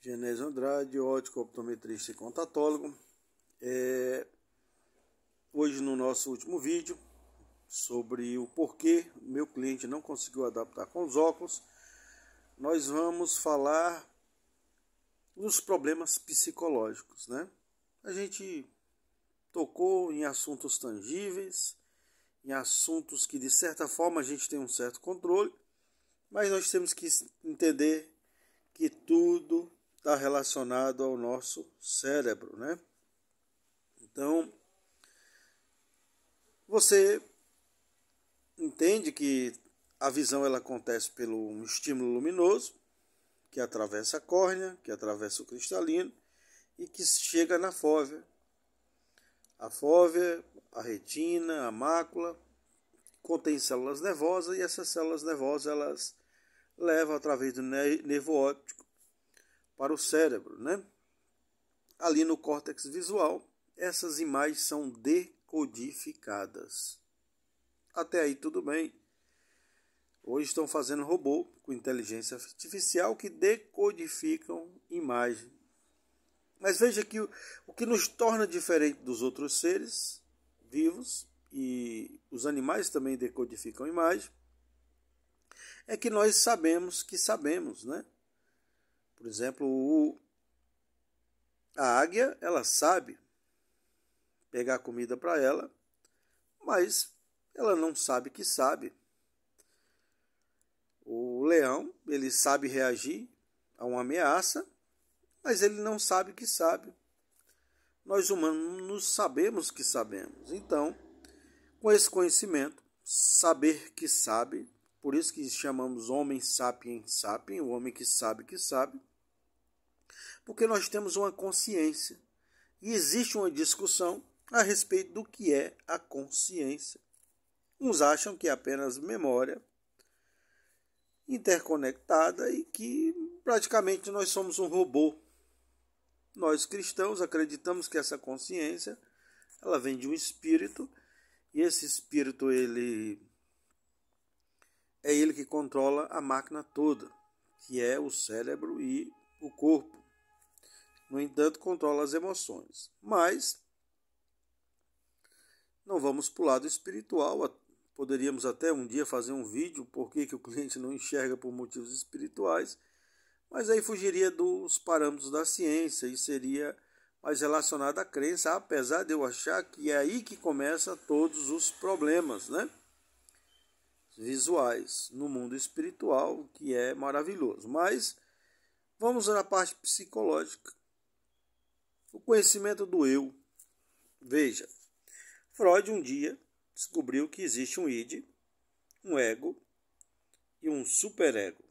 Genésio Andrade, ótico, optometrista e contatólogo. É, hoje no nosso último vídeo sobre o porquê meu cliente não conseguiu adaptar com os óculos, nós vamos falar dos problemas psicológicos, né? A gente tocou em assuntos tangíveis, em assuntos que de certa forma a gente tem um certo controle, mas nós temos que entender que tudo está relacionado ao nosso cérebro, né? Então, você entende que a visão ela acontece pelo um estímulo luminoso que atravessa a córnea, que atravessa o cristalino e que chega na fóvea. A fóvea, a retina, a mácula contém células nervosas e essas células nervosas elas levam através do nervo óptico para o cérebro, né? Ali no córtex visual, essas imagens são decodificadas. Até aí tudo bem. Hoje estão fazendo robô com inteligência artificial que decodificam imagem. Mas veja que o, o que nos torna diferente dos outros seres vivos, e os animais também decodificam imagem, é que nós sabemos que sabemos, né? Por exemplo, o, a águia, ela sabe pegar comida para ela, mas ela não sabe que sabe. O leão, ele sabe reagir a uma ameaça, mas ele não sabe que sabe. Nós humanos sabemos que sabemos. Então, com esse conhecimento, saber que sabe por isso que chamamos homem sapien sapien, o homem que sabe que sabe, porque nós temos uma consciência. E existe uma discussão a respeito do que é a consciência. Uns acham que é apenas memória interconectada e que praticamente nós somos um robô. Nós cristãos acreditamos que essa consciência ela vem de um espírito e esse espírito ele é ele que controla a máquina toda, que é o cérebro e o corpo. No entanto, controla as emoções. Mas não vamos para o lado espiritual. Poderíamos até um dia fazer um vídeo por que o cliente não enxerga por motivos espirituais, mas aí fugiria dos parâmetros da ciência e seria mais relacionado à crença, apesar de eu achar que é aí que começa todos os problemas, né? visuais no mundo espiritual, que é maravilhoso. Mas vamos na parte psicológica. O conhecimento do eu. Veja, Freud um dia descobriu que existe um id, um ego e um superego.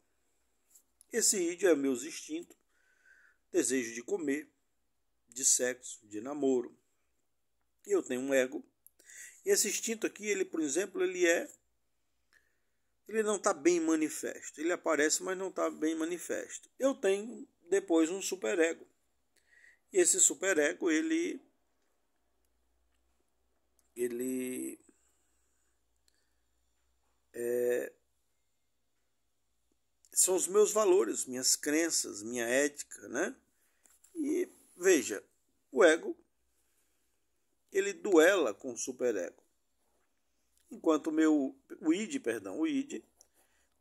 Esse id é meus instintos, desejo de comer, de sexo, de namoro. Eu tenho um ego. E esse instinto aqui, ele, por exemplo, ele é ele não está bem manifesto. Ele aparece, mas não está bem manifesto. Eu tenho depois um superego. E esse superego, ele ele é, são os meus valores, minhas crenças, minha ética, né? E veja, o ego ele duela com o superego enquanto meu, o id, perdão, o id,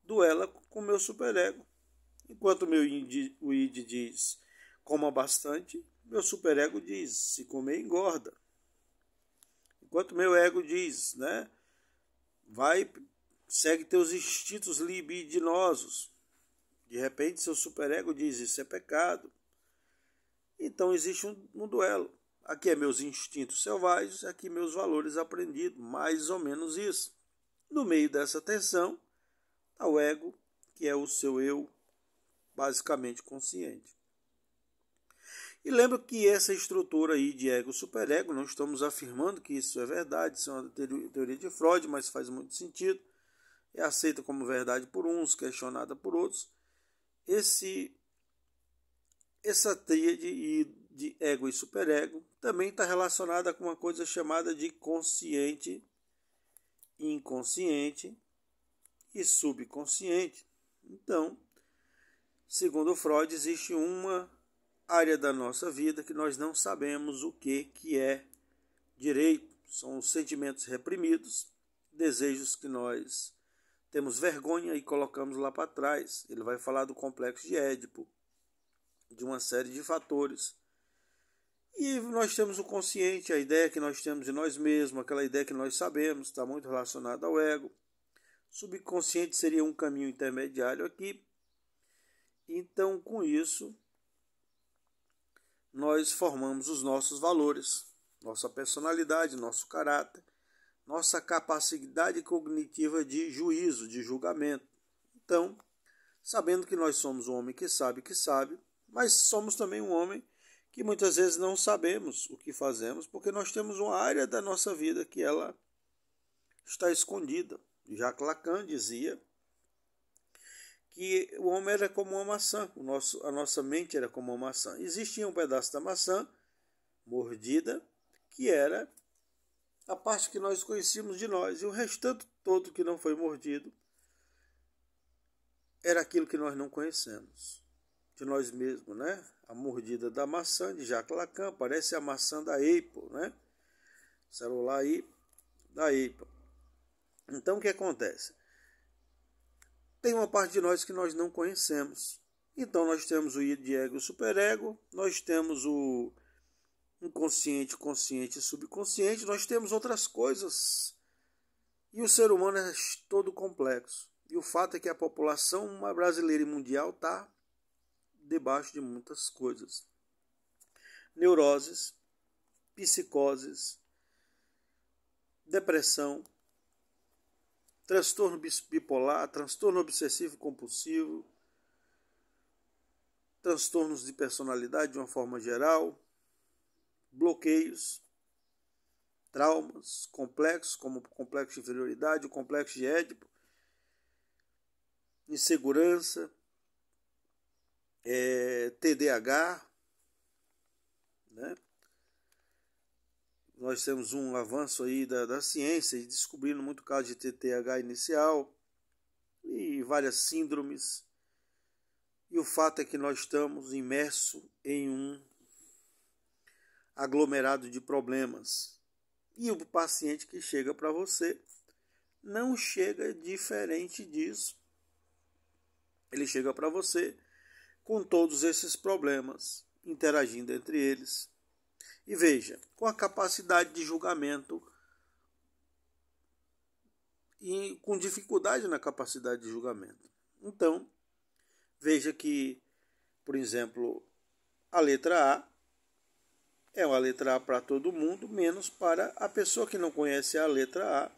duela com meu superego. Enquanto o meu id, o id diz, coma bastante, meu superego diz, se comer, engorda. Enquanto meu ego diz, né, vai, segue teus instintos libidinosos. De repente, seu superego diz, isso é pecado. Então, existe um, um duelo aqui é meus instintos selvagens, aqui meus valores aprendidos, mais ou menos isso. No meio dessa tensão, está o ego, que é o seu eu basicamente consciente. E lembro que essa estrutura aí de ego superego, não estamos afirmando que isso é verdade, isso é uma teoria de Freud, mas faz muito sentido. É aceita como verdade por uns, questionada por outros. Esse essa tríade de ego e superego também está relacionada com uma coisa chamada de consciente, inconsciente e subconsciente. Então, segundo Freud, existe uma área da nossa vida que nós não sabemos o que, que é direito. São os sentimentos reprimidos, desejos que nós temos vergonha e colocamos lá para trás. Ele vai falar do complexo de Édipo, de uma série de fatores e nós temos o consciente, a ideia que nós temos de nós mesmos, aquela ideia que nós sabemos, está muito relacionada ao ego. Subconsciente seria um caminho intermediário aqui. Então, com isso, nós formamos os nossos valores, nossa personalidade, nosso caráter, nossa capacidade cognitiva de juízo, de julgamento. Então, sabendo que nós somos um homem que sabe que sabe, mas somos também um homem que muitas vezes não sabemos o que fazemos, porque nós temos uma área da nossa vida que ela está escondida. Jacques Lacan dizia que o homem era como uma maçã, o nosso, a nossa mente era como uma maçã. Existia um pedaço da maçã mordida que era a parte que nós conhecíamos de nós, e o restante todo que não foi mordido era aquilo que nós não conhecemos de nós mesmos, né? A mordida da maçã de Jacques Lacan parece a maçã da Apple, né? celular aí da Apple. Então o que acontece? Tem uma parte de nós que nós não conhecemos. Então nós temos o id ego, o superego, nós temos o inconsciente, consciente e subconsciente, nós temos outras coisas. E o ser humano é todo complexo. E o fato é que a população brasileira e mundial está debaixo de muitas coisas. Neuroses, psicoses, depressão, transtorno bipolar, transtorno obsessivo compulsivo, transtornos de personalidade de uma forma geral, bloqueios, traumas complexos, como o complexo de inferioridade, o complexo de Édipo, insegurança, é, TDAH, né? Nós temos um avanço aí da, da ciência, descobrindo muito caso de TTH inicial e várias síndromes. E o fato é que nós estamos imersos em um aglomerado de problemas. E o paciente que chega para você não chega diferente disso. Ele chega para você com todos esses problemas, interagindo entre eles. E veja, com a capacidade de julgamento e com dificuldade na capacidade de julgamento. Então, veja que, por exemplo, a letra A é uma letra A para todo mundo, menos para a pessoa que não conhece a letra A.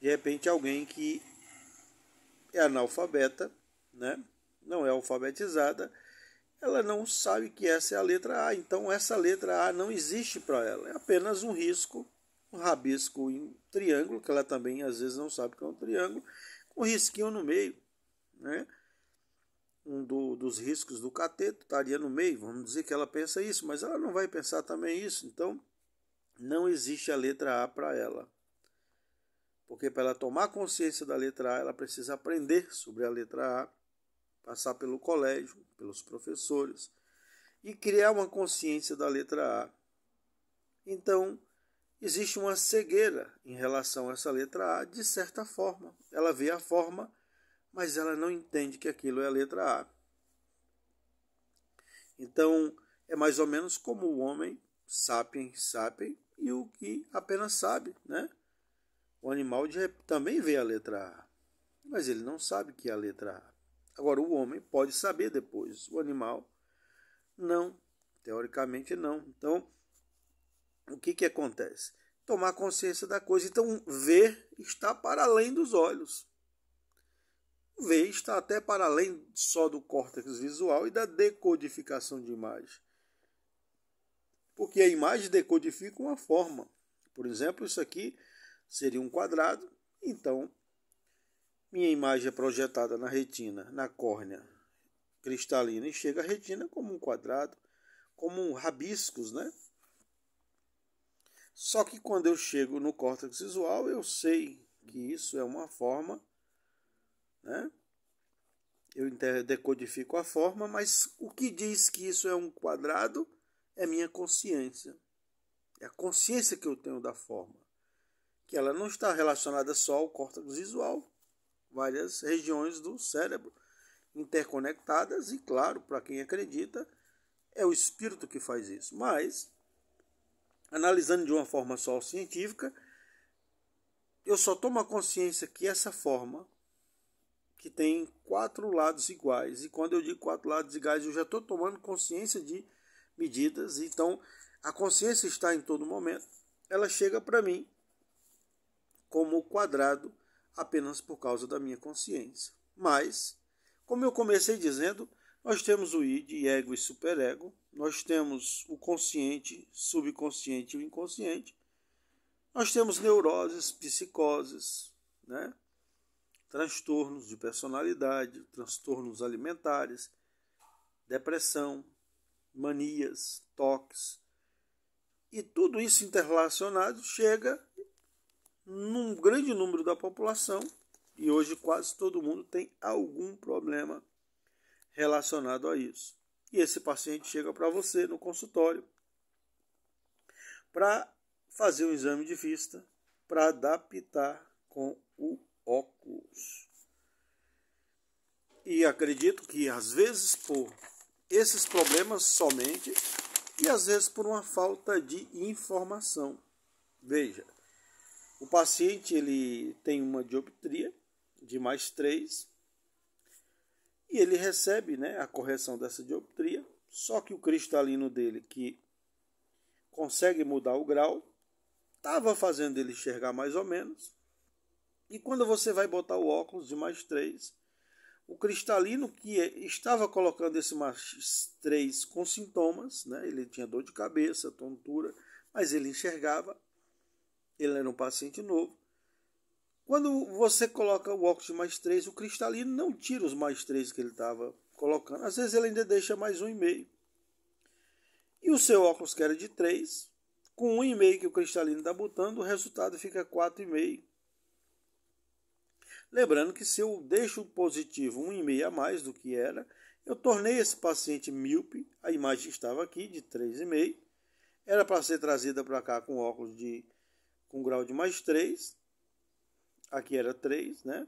De repente, alguém que é analfabeta, né? não é alfabetizada, ela não sabe que essa é a letra A, então essa letra A não existe para ela, é apenas um risco, um rabisco em triângulo, que ela também às vezes não sabe que é um triângulo, com um risquinho no meio, né? Um do, dos riscos do cateto estaria no meio, vamos dizer que ela pensa isso, mas ela não vai pensar também isso, então não existe a letra A para ela. Porque para ela tomar consciência da letra A, ela precisa aprender sobre a letra A passar pelo colégio, pelos professores e criar uma consciência da letra A. Então, existe uma cegueira em relação a essa letra A, de certa forma. Ela vê a forma, mas ela não entende que aquilo é a letra A. Então, é mais ou menos como o homem, sapien sapien e o que apenas sabe, né? O animal de, também vê a letra A, mas ele não sabe que é a letra A. Agora, o homem pode saber depois, o animal não, teoricamente não. Então, o que, que acontece? Tomar consciência da coisa. Então, ver está para além dos olhos. Ver está até para além só do córtex visual e da decodificação de imagem. Porque a imagem decodifica uma forma. Por exemplo, isso aqui seria um quadrado, então minha imagem é projetada na retina, na córnea cristalina e chega à retina como um quadrado, como um rabiscos, né? Só que quando eu chego no córtex visual, eu sei que isso é uma forma, né? Eu decodifico a forma, mas o que diz que isso é um quadrado é minha consciência. É a consciência que eu tenho da forma, que ela não está relacionada só ao córtex visual, várias regiões do cérebro interconectadas, e claro, para quem acredita, é o espírito que faz isso. Mas, analisando de uma forma só científica, eu só tomo consciência que essa forma, que tem quatro lados iguais, e quando eu digo quatro lados iguais, eu já estou tomando consciência de medidas, então a consciência está em todo momento, ela chega para mim como o quadrado apenas por causa da minha consciência. Mas, como eu comecei dizendo, nós temos o id, ego e superego, nós temos o consciente, subconsciente e o inconsciente, nós temos neuroses, psicoses, né? transtornos de personalidade, transtornos alimentares, depressão, manias, toques. E tudo isso interrelacionado chega num grande número da população, e hoje quase todo mundo tem algum problema relacionado a isso. E esse paciente chega para você no consultório para fazer um exame de vista, para adaptar com o óculos. E acredito que às vezes por esses problemas somente e às vezes por uma falta de informação. Veja, o paciente ele tem uma dioptria de mais 3 e ele recebe né, a correção dessa dioptria, só que o cristalino dele, que consegue mudar o grau, estava fazendo ele enxergar mais ou menos. E quando você vai botar o óculos de mais 3, o cristalino que é, estava colocando esse mais 3 com sintomas, né, ele tinha dor de cabeça, tontura, mas ele enxergava, ele era um paciente novo. Quando você coloca o de mais 3, o cristalino não tira os mais 3 que ele estava colocando. Às vezes ele ainda deixa mais 1,5. E o seu óculos que era de 3, com 1,5 que o cristalino está botando, o resultado fica 4,5. Lembrando que se eu deixo positivo 1,5 a mais do que era, eu tornei esse paciente míope, a imagem estava aqui de 3,5, era para ser trazida para cá com óculos de com grau de mais 3. Aqui era 3, né?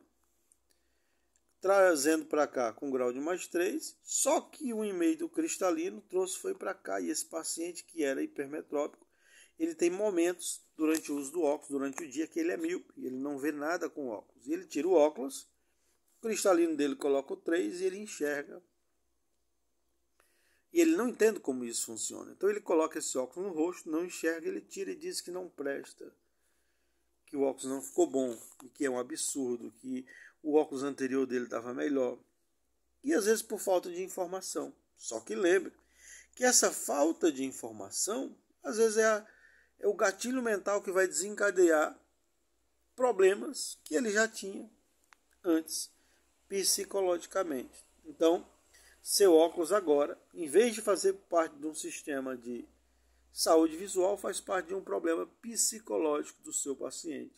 Trazendo para cá com grau de mais 3. Só que um e-mail do cristalino trouxe foi para cá. E esse paciente que era hipermetrópico, ele tem momentos durante o uso do óculos, durante o dia, que ele é míope. Ele não vê nada com óculos. e Ele tira o óculos, o cristalino dele coloca o 3 e ele enxerga e ele não entende como isso funciona. Então ele coloca esse óculos no rosto, não enxerga, ele tira e diz que não presta que o óculos não ficou bom, e que é um absurdo, que o óculos anterior dele estava melhor. E às vezes por falta de informação. Só que lembre que essa falta de informação, às vezes é, a, é o gatilho mental que vai desencadear problemas que ele já tinha antes, psicologicamente. Então, seu óculos agora, em vez de fazer parte de um sistema de Saúde visual faz parte de um problema psicológico do seu paciente.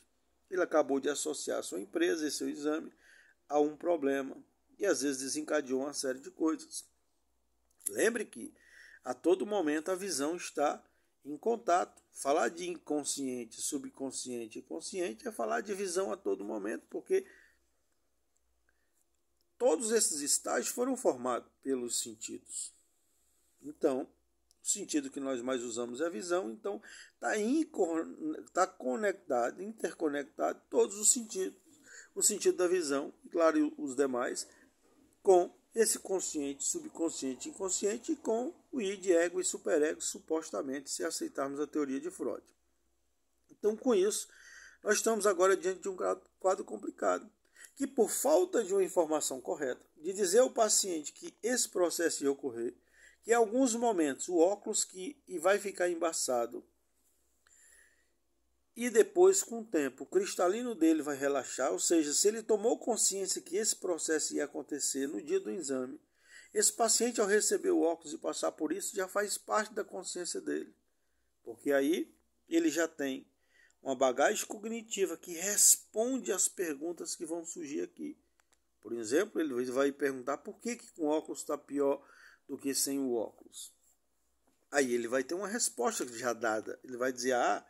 Ele acabou de associar sua empresa e seu exame a um problema e às vezes desencadeou uma série de coisas. Lembre que a todo momento a visão está em contato. Falar de inconsciente, subconsciente e consciente é falar de visão a todo momento, porque todos esses estágios foram formados pelos sentidos. Então, o sentido que nós mais usamos é a visão, então está tá conectado, interconectado todos os sentidos, o sentido da visão, e claro, os demais, com esse consciente, subconsciente, inconsciente e com o id, ego e superego, supostamente, se aceitarmos a teoria de Freud. Então, com isso, nós estamos agora diante de um quadro complicado, que por falta de uma informação correta, de dizer ao paciente que esse processo ia ocorrer, que em alguns momentos o óculos que e vai ficar embaçado. E depois, com o tempo, o cristalino dele vai relaxar, ou seja, se ele tomou consciência que esse processo ia acontecer no dia do exame, esse paciente, ao receber o óculos e passar por isso, já faz parte da consciência dele. Porque aí ele já tem uma bagagem cognitiva que responde às perguntas que vão surgir aqui. Por exemplo, ele vai perguntar por que, que com óculos está pior do que sem o óculos. Aí ele vai ter uma resposta já dada. Ele vai dizer: Ah,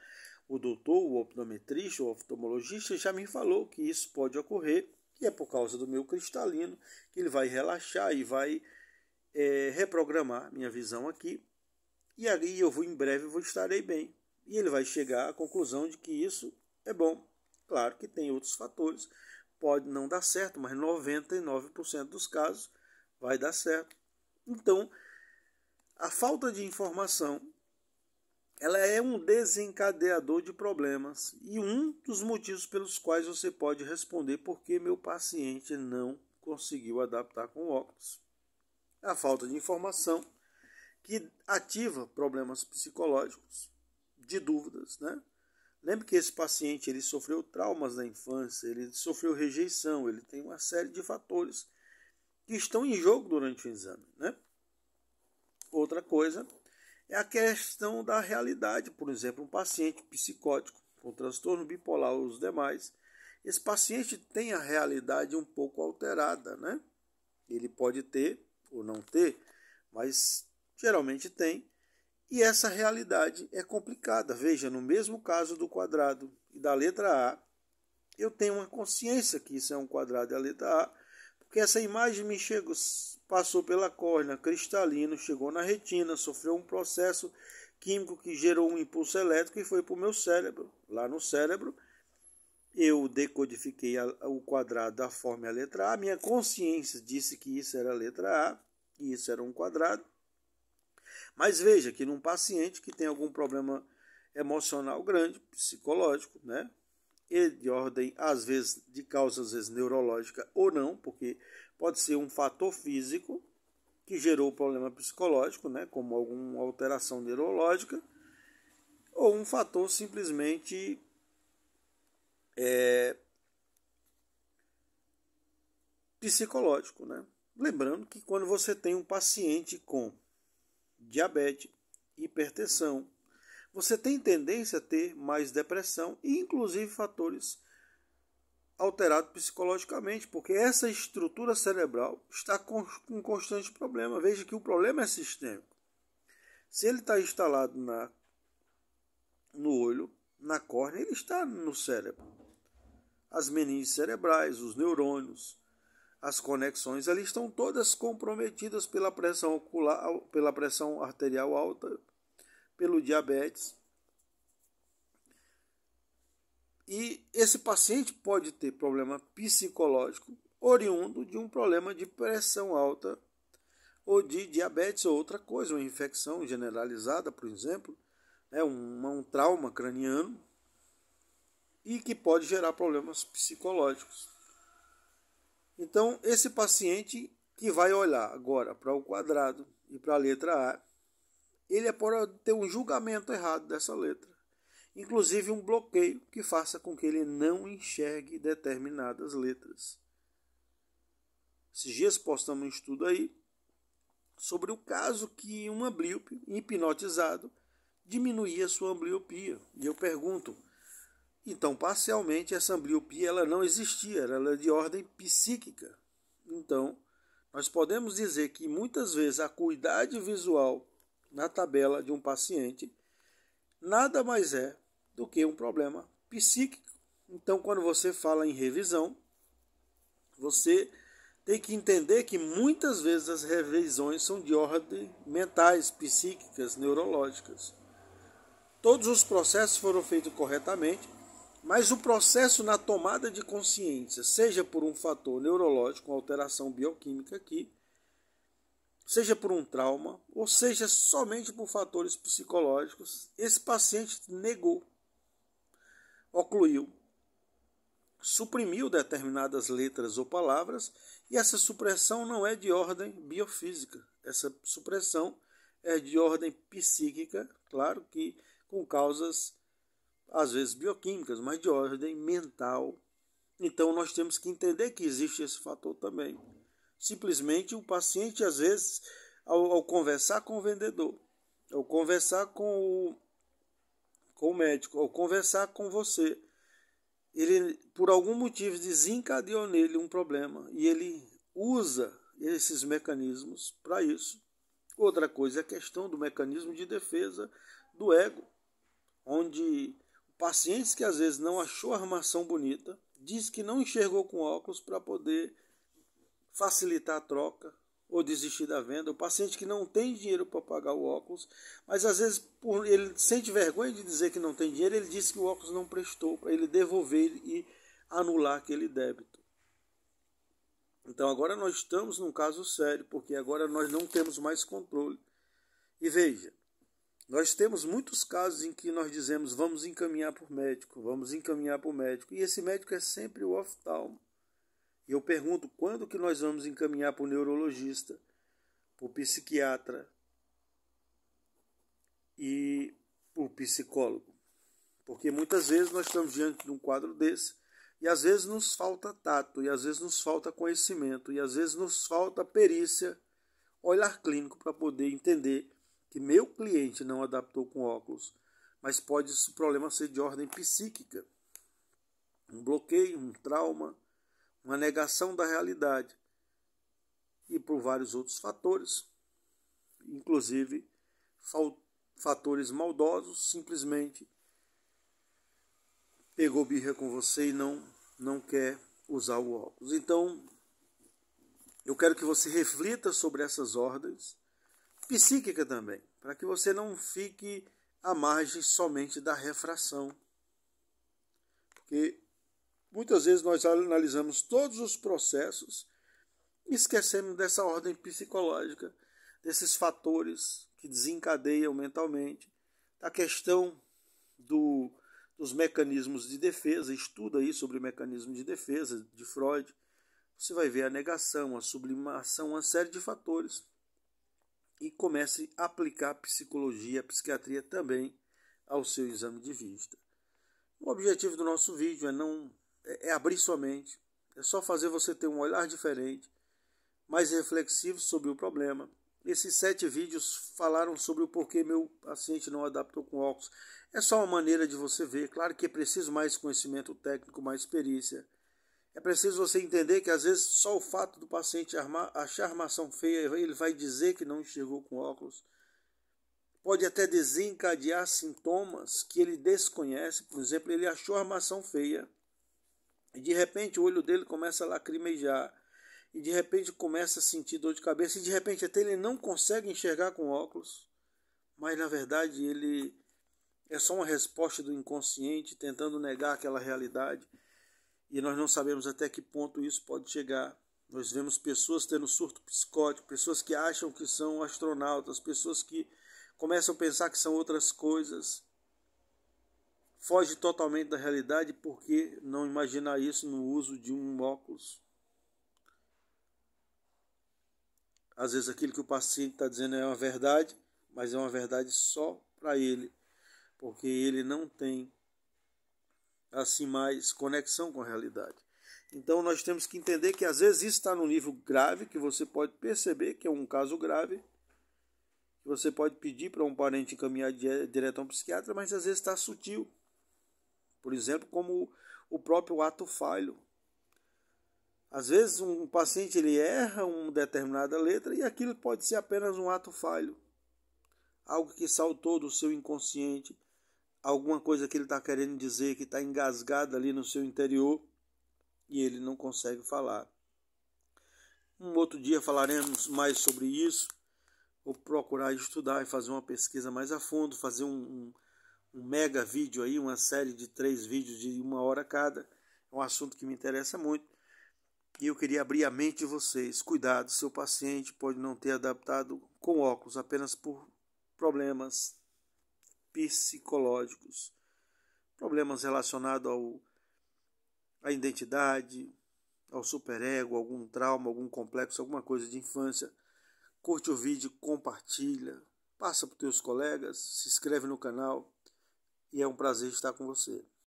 o doutor, o optometrista, o oftalmologista já me falou que isso pode ocorrer, que é por causa do meu cristalino, que ele vai relaxar e vai é, reprogramar minha visão aqui. E aí eu vou em breve vou estarei bem. E ele vai chegar à conclusão de que isso é bom. Claro que tem outros fatores, pode não dar certo, mas 99% dos casos vai dar certo. Então, a falta de informação ela é um desencadeador de problemas e um dos motivos pelos quais você pode responder por que meu paciente não conseguiu adaptar com óculos. A falta de informação que ativa problemas psicológicos, de dúvidas, né? Lembre que esse paciente ele sofreu traumas na infância, ele sofreu rejeição, ele tem uma série de fatores que estão em jogo durante o exame. Né? Outra coisa é a questão da realidade. Por exemplo, um paciente psicótico com transtorno bipolar ou os demais, esse paciente tem a realidade um pouco alterada. Né? Ele pode ter ou não ter, mas geralmente tem. E essa realidade é complicada. Veja, no mesmo caso do quadrado e da letra A, eu tenho uma consciência que isso é um quadrado e a letra A, porque essa imagem me chegou, passou pela córnea cristalina, chegou na retina, sofreu um processo químico que gerou um impulso elétrico e foi para o meu cérebro. Lá no cérebro, eu decodifiquei a, o quadrado da forma e a letra A. Minha consciência disse que isso era a letra A, e isso era um quadrado. Mas veja que num paciente que tem algum problema emocional grande, psicológico, né? e de ordem, às vezes, de causa, às vezes, neurológica ou não, porque pode ser um fator físico que gerou o problema psicológico, né, como alguma alteração neurológica, ou um fator simplesmente é, psicológico. Né? Lembrando que quando você tem um paciente com diabetes, hipertensão, você tem tendência a ter mais depressão e, inclusive, fatores alterados psicologicamente, porque essa estrutura cerebral está com um constante problema. Veja que o problema é sistêmico. Se ele está instalado na, no olho, na córnea, ele está no cérebro. As meninges cerebrais, os neurônios, as conexões ali estão todas comprometidas pela pressão ocular, pela pressão arterial alta pelo diabetes. E esse paciente pode ter problema psicológico oriundo de um problema de pressão alta ou de diabetes ou outra coisa, uma infecção generalizada, por exemplo, é um, um trauma craniano e que pode gerar problemas psicológicos. Então, esse paciente que vai olhar agora para o quadrado e para a letra A, ele é pode ter um julgamento errado dessa letra, inclusive um bloqueio que faça com que ele não enxergue determinadas letras. Esses dias postamos um estudo aí sobre o caso que um ambliope hipnotizado diminuía sua ambliopia. E eu pergunto, então parcialmente essa ambliopia ela não existia, ela é de ordem psíquica. Então, nós podemos dizer que muitas vezes a acuidade visual na tabela de um paciente nada mais é do que um problema psíquico. Então, quando você fala em revisão, você tem que entender que muitas vezes as revisões são de ordem mentais, psíquicas, neurológicas. Todos os processos foram feitos corretamente, mas o processo na tomada de consciência, seja por um fator neurológico, alteração bioquímica aqui, seja por um trauma ou seja somente por fatores psicológicos, esse paciente negou, ocluiu, suprimiu determinadas letras ou palavras, e essa supressão não é de ordem biofísica, essa supressão é de ordem psíquica, claro que com causas às vezes bioquímicas, mas de ordem mental. Então nós temos que entender que existe esse fator também. Simplesmente o paciente, às vezes, ao, ao conversar com o vendedor, ao conversar com o, com o médico, ao conversar com você, ele, por algum motivo, desencadeou nele um problema e ele usa esses mecanismos para isso. Outra coisa é a questão do mecanismo de defesa do ego, onde pacientes que às vezes não achou a armação bonita, diz que não enxergou com óculos para poder facilitar a troca ou desistir da venda. O paciente que não tem dinheiro para pagar o óculos, mas às vezes por, ele sente vergonha de dizer que não tem dinheiro, ele diz que o óculos não prestou para ele devolver e anular aquele débito. Então agora nós estamos num caso sério, porque agora nós não temos mais controle. E veja, nós temos muitos casos em que nós dizemos vamos encaminhar por médico, vamos encaminhar por médico, e esse médico é sempre o oftalmo. E eu pergunto quando que nós vamos encaminhar para o neurologista, para o psiquiatra e para o psicólogo. Porque muitas vezes nós estamos diante de um quadro desse e às vezes nos falta tato, e às vezes nos falta conhecimento, e às vezes nos falta perícia, olhar clínico para poder entender que meu cliente não adaptou com óculos, mas pode esse problema ser de ordem psíquica, um bloqueio, um trauma uma negação da realidade e por vários outros fatores, inclusive fatores maldosos, simplesmente pegou birra com você e não não quer usar o óculos. Então, eu quero que você reflita sobre essas ordens psíquica também, para que você não fique à margem somente da refração. Porque Muitas vezes nós analisamos todos os processos e esquecemos dessa ordem psicológica, desses fatores que desencadeiam mentalmente, da questão do, dos mecanismos de defesa, estuda aí sobre mecanismos de defesa de Freud. Você vai ver a negação, a sublimação, uma série de fatores e comece a aplicar a psicologia, a psiquiatria também ao seu exame de vista. O objetivo do nosso vídeo é não é, é abrir sua mente, é só fazer você ter um olhar diferente, mais reflexivo sobre o problema. Esses sete vídeos falaram sobre o porquê meu paciente não adaptou com óculos. É só uma maneira de você ver. Claro que é preciso mais conhecimento técnico, mais experiência. É preciso você entender que às vezes só o fato do paciente armar, achar armação feia, ele vai dizer que não enxergou com óculos. Pode até desencadear sintomas que ele desconhece. Por exemplo, ele achou a armação feia e de repente o olho dele começa a lacrimejar. E de repente começa a sentir dor de cabeça. E de repente até ele não consegue enxergar com óculos. Mas na verdade ele é só uma resposta do inconsciente tentando negar aquela realidade. E nós não sabemos até que ponto isso pode chegar. Nós vemos pessoas tendo surto psicótico, pessoas que acham que são astronautas, pessoas que começam a pensar que são outras coisas foge totalmente da realidade porque não imaginar isso no uso de um óculos. Às vezes aquilo que o paciente está dizendo é uma verdade, mas é uma verdade só para ele, porque ele não tem assim mais conexão com a realidade. Então nós temos que entender que às vezes isso está no nível grave, que você pode perceber que é um caso grave, que você pode pedir para um parente encaminhar direto a um psiquiatra, mas às vezes está sutil. Por exemplo, como o próprio ato falho. Às vezes um paciente ele erra uma determinada letra e aquilo pode ser apenas um ato falho. Algo que saltou do seu inconsciente, alguma coisa que ele está querendo dizer, que está engasgada ali no seu interior e ele não consegue falar. Um outro dia falaremos mais sobre isso. Vou procurar estudar e fazer uma pesquisa mais a fundo, fazer um, um um mega vídeo aí, uma série de três vídeos de uma hora cada. É um assunto que me interessa muito. E eu queria abrir a mente de vocês. Cuidado, seu paciente pode não ter adaptado com óculos apenas por problemas psicológicos, problemas relacionados ao à identidade, ao superego, algum trauma, algum complexo, alguma coisa de infância. Curte o vídeo, compartilha, passa para os teus colegas, se inscreve no canal e é um prazer estar com você.